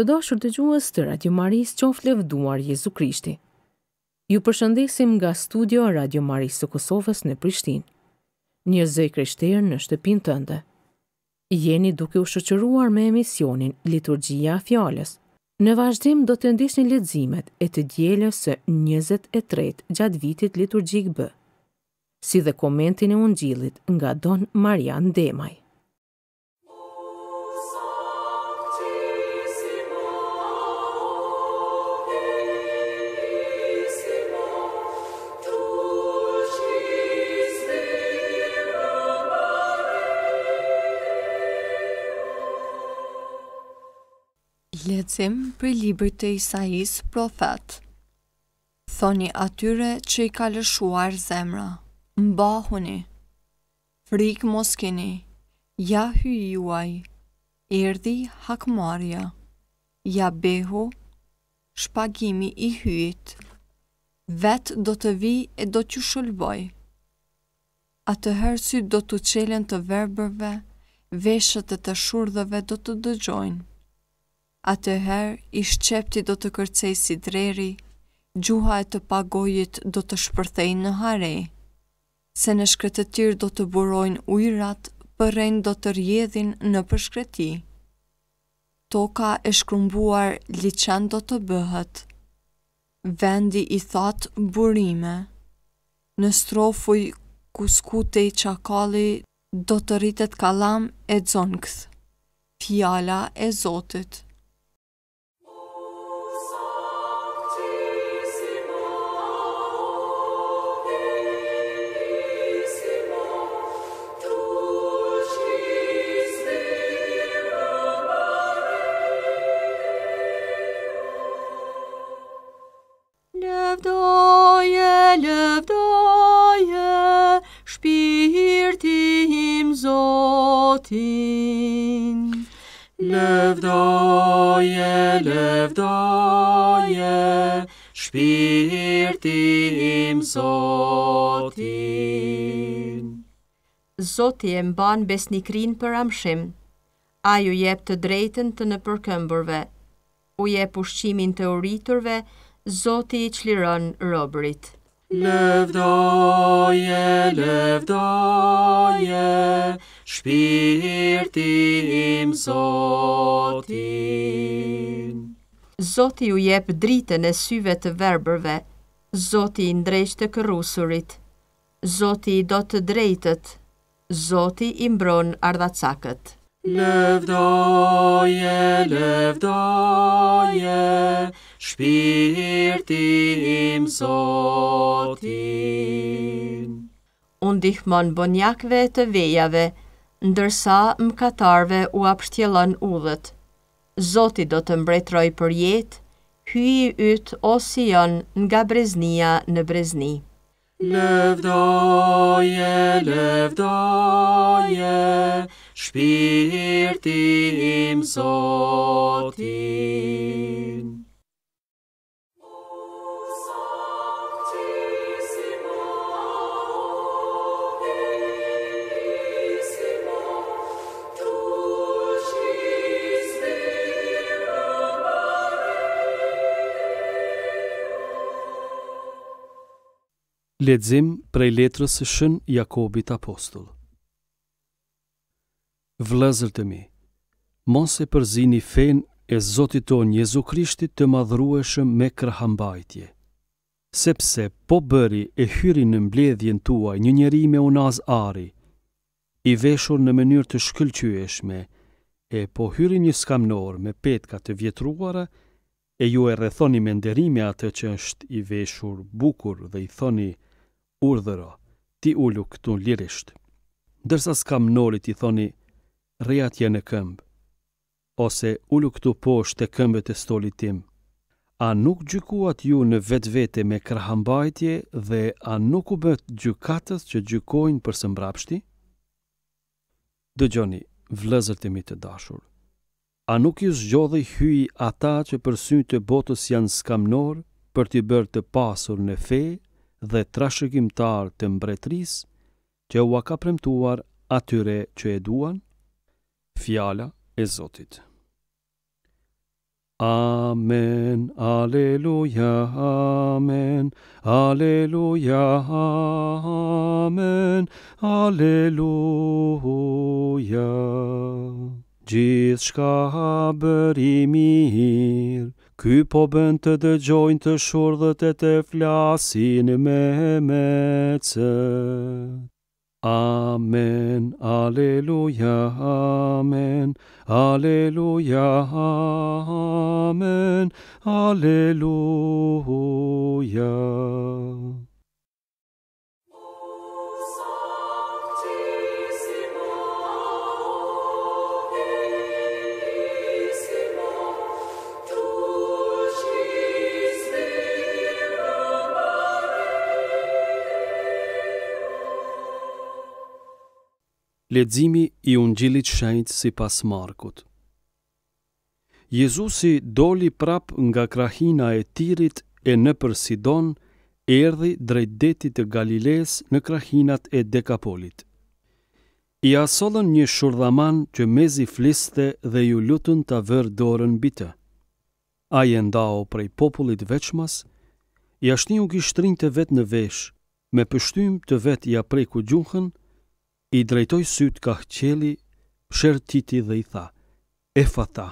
të dashur shurë të gjuës të Radio Maris që ofle Jezu Krishti. Ju përshëndesim nga studio Radio Maris të Kosovës në Prishtin, një zëj krishterë në shtëpin të ndë. Jeni duke u shëqëruar me emisionin Liturgia Fjales. Në vazhdim do të ndisht një ledzimet e të djelë së 23 gjatë vitit liturgjik bë, si dhe komentin e unë nga Don Marian Demaj. lecim për libri të Isais profet. Thoni atyre që i ka lëshuar zemra, mbahuni, frik moskini, ja hy juaj, erdi hakmarja, ja behu, shpagimi i hyit, vet do të vi e do t'ju shulboj. A të hersy do t'u qelen të verbërve, veshët e të shurdhëve do të dëgjojnë atëherë i shqepti do të kërcej si dreri, gjuha e të pagojit do të shpërthej në hare, se në shkretëtir do të burojnë ujrat, përrejnë do të rjedhin në përshkreti. Toka e shkrumbuar liçan do të bëhet, vendi i thatë burime, në strofuj kuskute i qakali do të rritet kalam e dzonkth, fjala e zotit. lëvdoje, lëvdoje, shpirti im zotin. Lëvdoje, lëvdoje, shpirti im zotin. Zoti e mban besnikrin për amshim, a ju jep të drejten të në përkëmbërve, u jep ushqimin të uriturve, Zoti i qliron robrit. Lëvdoje, lëvdoje, shpirti im Zotin. Zoti u jep dritën e syve të verbërve, Zoti i ndrejsh të kërusurit, Zoti i do të drejtët, Zoti i mbron ardhacakët. Lëvdoje, lëvdoje, shpirti im sotin. Unë dihmonë bënjakve të vejave, ndërsa mkatarve u apshtjelon ullët. Zoti do të mbretroj për jetë, hyi ytë o sion nga breznia në brezni. lövdaje, Lewdoje, spielt im Sotin. Ledzim prej letrës së shën Jakobit Apostol Vlezër të mi, mos e përzini fen e Zotit ton Jezu Krishtit të madhrueshëm me kërhambajtje, sepse po bëri e hyri në mbledhjen tuaj një njeri me unaz ari, i veshur në mënyrë të shkëllqyeshme, e po hyri një skamnor me petka të vjetruara, e ju e rethoni me nderime atë që është i veshur bukur dhe i thoni, urdhëro, ti ullu këtu lirisht. Dërsa s'kam norit i thoni, rejat jenë në këmbë, ose ullu këtu poshtë të këmbët e stolit tim. A nuk gjykuat ju në vetë vete me krahambajtje dhe a nuk u bët gjykatës që gjykojnë për sëmbrapshti? Dëgjoni, vlezër të mi të dashur, a nuk ju zgjodhe hyi ata që për sy të botës janë skamnor për t'i bërë të pasur në fejë dhe trashëgimtar të mbretris, që u a ka premtuar atyre që e duan, fjala e Zotit. Amen, aleluja, amen, aleluja, amen, aleluja. Gjithë shka bëri mirë, Ky po bën të dëgjojnë të shurdhët e të flasin me mecët. Amen, aleluja, amen, aleluja, amen, aleluja. aleluja. Ledzimi i ungjilit shenjt si pas Markut. Jezusi doli prap nga krahina e tirit e në përsidon Sidon, erdi drejt detit e Galiles në krahinat e Dekapolit. I asodhen një shurdhaman që mezi fliste dhe ju lutën të vërë dorën bitë. A e ndao prej popullit veçmas, i ashtin u gishtrin të vetë në vesh, me pështym të vetë i apreku gjunhën, gjuhën, i drejtoj syt ka qeli, titi dhe i tha, e fata,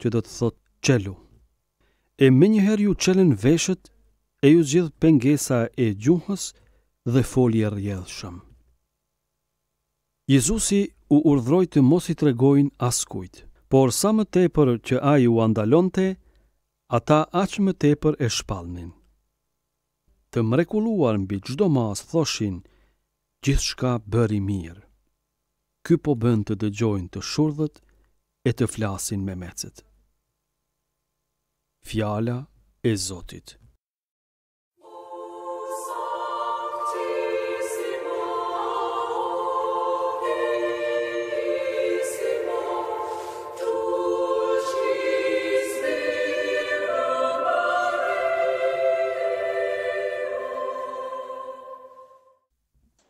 që do të thot qelu. E me njëherë ju qelen veshët, e ju zgjith pengesa e gjuhës dhe folje rjedhëshëm. Jezusi u urdhroj të mos i tregojnë askujt, por sa më tepër që a ju andalonte, ata aq më tepër e shpalnin. Të mrekuluar mbi gjdo mas thoshin, gjithë shka bëri mirë. Ky po bënd të dëgjojnë të shurdhët e të flasin me mecet. Fjala e Zotit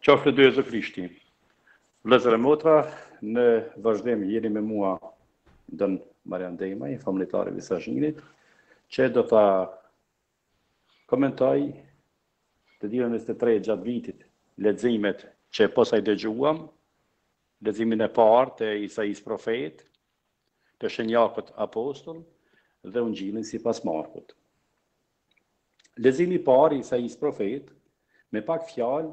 Qafë në e zë krishti, lezër e motra, në vazhdem jeni me mua dënë Marian i familitarë i visa që do të komentoj të dhjën e së të tre gjatë vitit lezimet që posa i dëgjuam, lezimin e parë të isa isë profet, të shenjakët apostol dhe unë gjilin si pas markët. parë isa isë profet, me pak fjalë,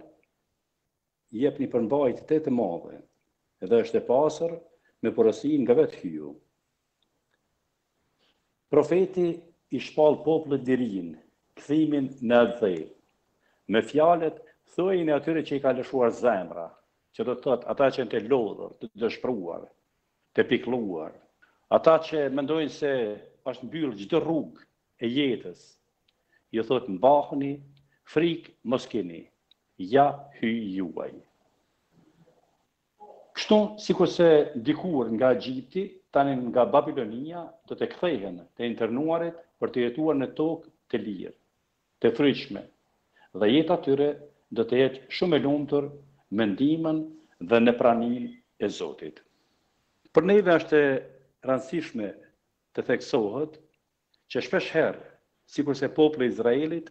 jep një përmbajt të të madhe, edhe është e pasër me përësin nga vetë hyu. Profeti i shpalë poplët dirin, këthimin në dhe, me fjalet thujnë e atyre që i ka lëshuar zemra, që do të tëtë ata që në të lodhër, të dëshpruar, të pikluar, ata që mendojnë se është në byllë gjithë rrugë e jetës, ju thotë në bahëni, frikë kini ja hy juaj. Kështu, si kose dikur nga Gjipti, tani nga Babilonia, të të kthejhen të internuarit për të jetuar në tokë të lirë, të fryqme, dhe jetë atyre dhe të jetë shumë e lundër me ndimen dhe në pranin e Zotit. Për neve është e rëndësishme të theksohet që shpesh herë, si kurse poplë Izraelit,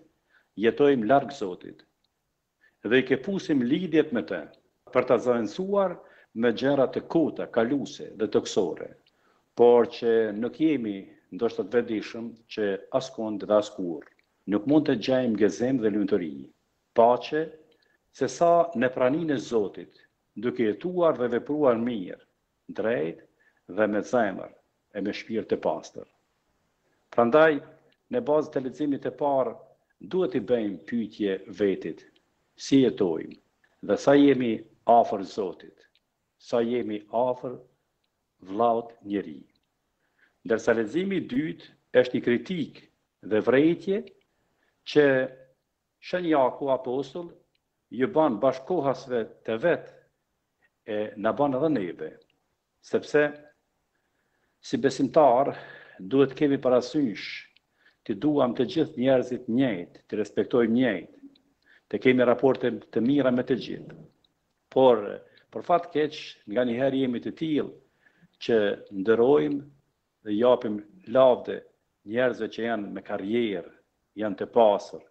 jetojmë largë Zotit, dhe i ke pusim lidhjet me të, për të zëvensuar me gjera të kota, kaluse dhe të kësore, por që nuk jemi ndoshtë të vedishëm që askon dhe askur, nuk mund të gjajmë gëzim dhe lëmëtëri, pa që se sa në pranin e Zotit, duke jetuar dhe vepruar mirë, drejt dhe me zemër e me shpirë të pastër. Prandaj, në bazë të lecimit e parë, duhet i bëjmë pytje vetit, si jetojmë dhe sa jemi afer Zotit, sa jemi afer vlaut njëri. Ndërsa lezimi dytë është një kritik dhe vrejtje që shënjaku apostol ju ban bashkohasve të vetë e në ban edhe neve, sepse si besimtar duhet kemi parasysh të duham të gjithë njerëzit njëjtë, të respektojmë njëjtë, të kemi raporte të mira me të gjithë. Por, për fatë keqë, nga njëherë jemi të tilë që ndërojmë dhe japim lavde njerëzve që janë me karjerë, janë të pasër,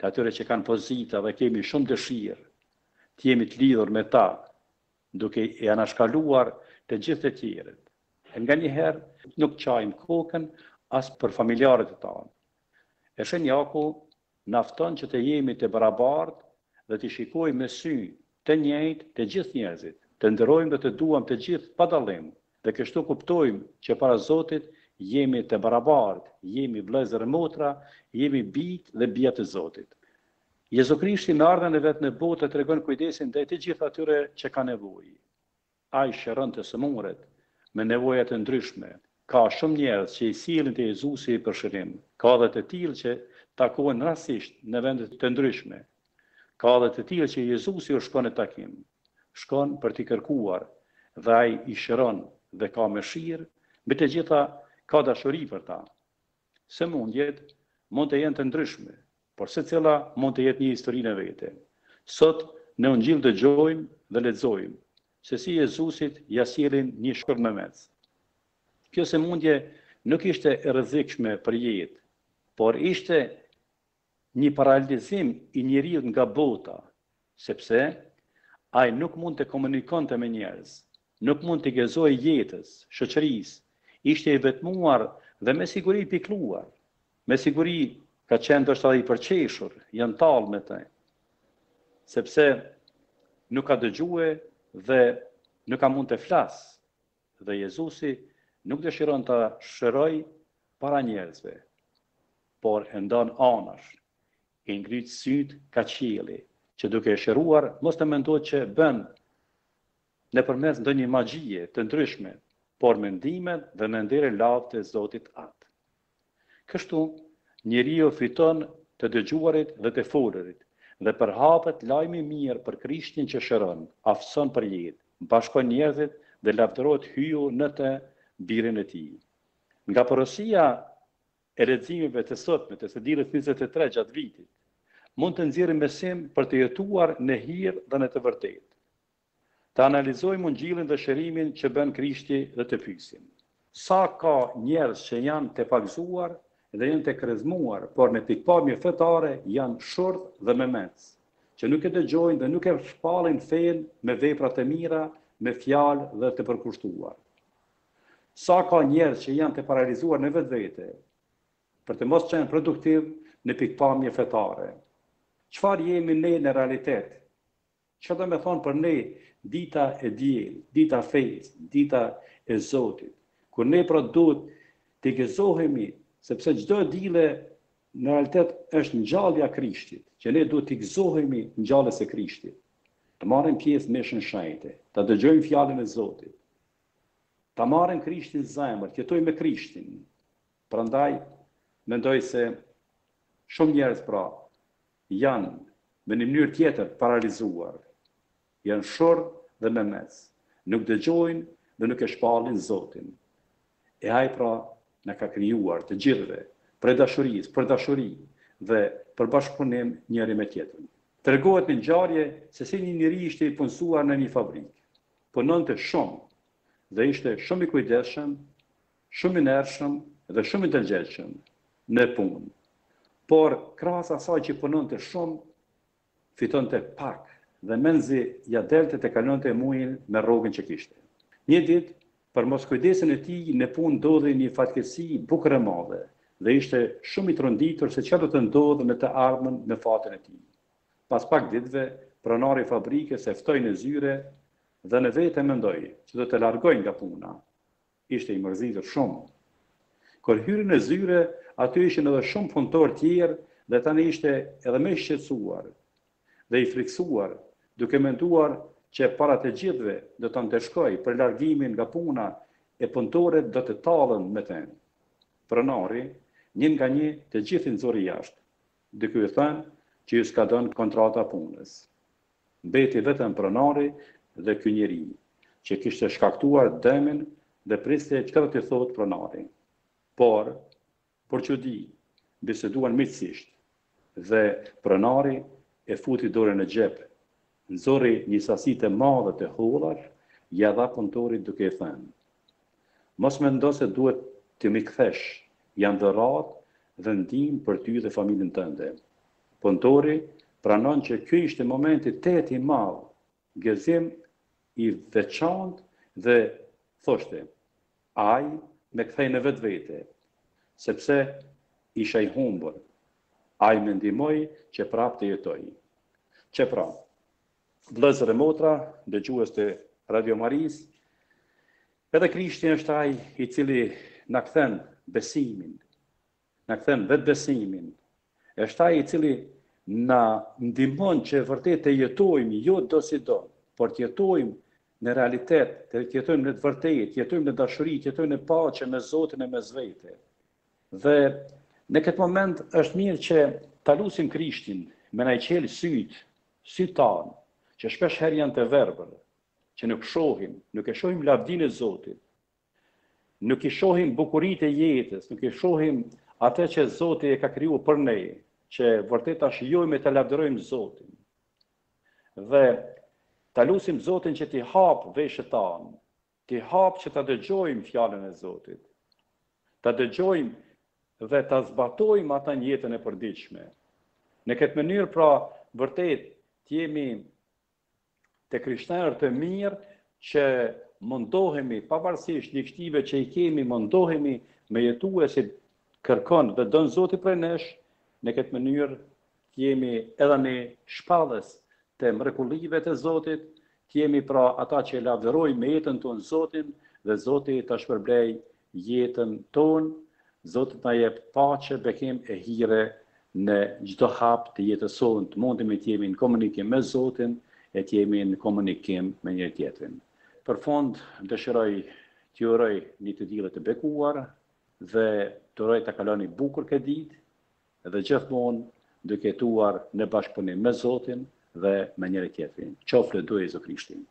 të atyre që kanë pozita dhe kemi shumë dëshirë, të jemi të lidhur me ta, duke e anashkaluar të gjithë të tjerët. E nga njëherë nuk qajmë kokën asë për familjarët të tanë. E shenë nafton që të jemi të barabartë dhe të shikoj me sy të njëjtë të gjithë njerëzit, të ndërojmë dhe të duham të gjithë pa dalim, dhe kështu kuptojmë që para Zotit jemi të barabartë, jemi vlezër e motra, jemi bitë dhe bjetë të Zotit. Jezu Krishti në ardhen e vetë në botë të tregon kujdesin dhe të gjithë atyre që ka nevojë. A i shërën të sëmuret me nevojat e ndryshme, ka shumë njerëz që i silin të Jezusi i përshërim, ka dhe të tilë që takohen rastisht në vendet të ndryshme. Ka dhe të tijel që Jezusi u shkon e takim, shkon për t'i kërkuar dhe aj i shëron dhe ka me shirë, me të gjitha ka dashuri për ta. Se mundjet, mund të jenë të ndryshme, por se mund të jetë një historinë e vete. Sot, në ungjill dëgjojmë dhe lexojmë se si Jezusit jasirin një shkër me mecë. Kjo se mundje nuk ishte e rëzikshme për jetë, por ishte një paralizim i njeriu nga bota, sepse ai nuk mund të komunikonte me njerëz, nuk mund të gëzoi jetës, shoqërisë, ishte i vetmuar dhe me siguri i pikluar. Me siguri ka qenë do shtadhe i përqeshur, janë talë me të, sepse nuk ka dëgjue dhe nuk ka mund të flasë, dhe Jezusi nuk dëshiron të shëroj para njerëzve, por e ndonë anash, i ngritë sytë ka qili, që duke e shëruar, mos të mendoj që bënë në përmes ndë një magjie të ndryshme, por mendimet dhe mendire lavë të Zotit atë. Kështu, njëri jo fiton të dëgjuarit dhe të forërit, dhe përhapet lajmi mirë për krishtin që shëron, afson për jetë, bashko njerëzit dhe lavdërot hyu në të birin e ti. Nga përësia e redzimive të sotme, të së dirës 23 gjatë vitit, mund të nxjerrim mesim për të jetuar në hir dhe në të vërtetë. Të analizojmë ungjillin dhe shërimin që bën Krishti dhe të pyesim. Sa ka njerëz që janë të pavizuar dhe janë të krezmuar, por me pikpamje fetare janë shurt dhe me mens, që nuk e dëgjojnë dhe nuk e shpallin fen me vepra të mira, me fjalë dhe të përkushtuar. Sa ka njerëz që janë të paralizuar në vetvete, për të mos qenë produktiv në pikpamje fetare qëfar jemi ne në realitet? Që dhe me thonë për ne, dita e djel, dita fejt, dita e zotit, kur ne pra duhet të gëzohemi, sepse gjdo dile në realitet është në gjallja krishtit, që ne duhet të gëzohemi në gjallës e krishtit, të marim pjesë me shën shajte, të dëgjojmë fjallën e zotit, të marim krishtin zemër, të jetoj me krishtin, prandaj, mendoj se shumë njerës pra, janë me një mënyrë tjetër paralizuar, janë shorë dhe me mes, nuk dëgjojnë dhe nuk e shpalin Zotin. E aj pra në ka kryuar të gjithve, për dashuris, për dashuri dhe për bashkëpunim njëri me tjetërin. Të regohet në njarje se si një njëri ishte i punësuar në një fabrikë, për të shumë dhe ishte shumë i kujdeshëm, shumë i nërshëm dhe shumë i të gjeshëm në punë por krasa saj që punon të shumë, fiton të pak, dhe menzi ja delte të kalon të muin me rogën që kishte. Një ditë, për mos kujdesin e ti, në pun dodi një fatkesi bukre madhe, dhe ishte shumë i tronditur se që do të ndodhë në të armën në fatën e ti. Pas pak ditve, pronari fabrike se ftoj në zyre dhe në vetë e mendoj që do të largojnë nga puna. Ishte i mërzitur shumë, kër hyrën në zyre, aty ishin edhe shumë fundor tjerë, dhe tani ishte edhe me shqetsuar dhe i friksuar, duke menduar që parat e gjithve dhe të shkoj për largimin nga puna e pëntore dhe të talën me ten. Pronari, njën nga një të gjithin zori jashtë, duke ju thënë që ju s'ka dënë kontrata punës. Beti vetën pronari dhe kënjëri, që kishte shkaktuar dëmin dhe priste që këtë të thotë pronarin por, por që di, biseduan mitësisht, dhe prënari e futi dore në gjepë, nëzori një sasit e madhe të hullar, ja dha kontorit duke e thënë. Mos me ndo se duhet të mi këthesh, janë dhe ratë dhe ndimë për ty dhe familin tënde. Kontori pranon që kjo ishte momenti të e ti gëzim i veçantë dhe thoshte, ajë, me kthej në vetë vete, sepse isha i humbër, a i mendimoj që prap të jetoj. Që prapë, blëzër e motra, dhe gjuës të Radio Maris, edhe Krishti është ai i cili në këthen besimin, në këthen vetë besimin, është ai i cili në ndimon që vërtet të jetojmë, jo do si do, por të jetojmë në realitet, të jetojmë në të vërtejt, jetojmë në dashëri, jetojmë në pace me Zotin e me Zvejte. Dhe në këtë moment është mirë që talusim Krishtin me në i qeli sytë, sytë tanë, që shpesh her janë të verbër, që nuk shohim, nuk e shohim lavdin e Zotit, nuk e shohim bukurit e jetës, nuk e shohim atë që Zotit e ka kryu për ne, që vërtet ashtë jojme të lavdërojmë Zotin. Dhe Ta lusim Zotin që ti hap veshët tanë, ti hap që ta dëgjojmë fjallën e Zotit, ta dëgjojmë dhe ta zbatojmë ata njëtën e përdiqme. Në këtë mënyrë pra, vërtet, të jemi të krishtenër të mirë që mundohemi, pavarësisht likështive që i kemi, mundohemi me jetu e si kërkon dhe dënë Zotit për nesh, në këtë mënyrë të jemi edhe në shpallës të mrekullive të Zotit, kemi pra ata që lavëroj me jetën tonë Zotin, dhe Zotit të shpërblej jetën tonë, Zotit në jep pache, bekim e hire në gjdo hap të jetësohën të mundim e të jemi në komunikim me Zotin, e të jemi në komunikim me një tjetërin. Për fond, dëshiroj të juroj një të dilët të bekuar, dhe të roj të kaloni bukur këtë ditë, dhe gjithmonë duke tuar në bashkëpunim me Zotin, dhe me njëre kjetëri. Qofë të duhe i zë frishtin.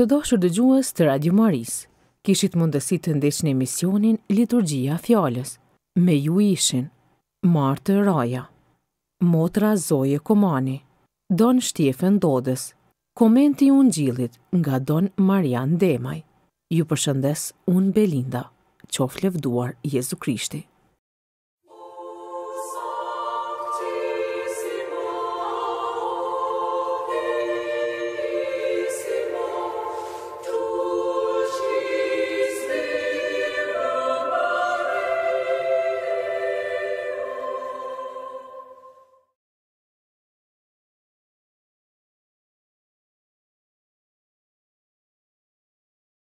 Të do dëgjues të Radio Maris, kishit mundësi të ndesh në emisionin Liturgia Fjallës, me ju ishin. Martë Raja Motra Zoje Komani Don Shtjefen Dodës Komenti unë gjilit nga Don Marian Demaj Ju përshëndes unë Belinda Qoflevduar Jezu Krishti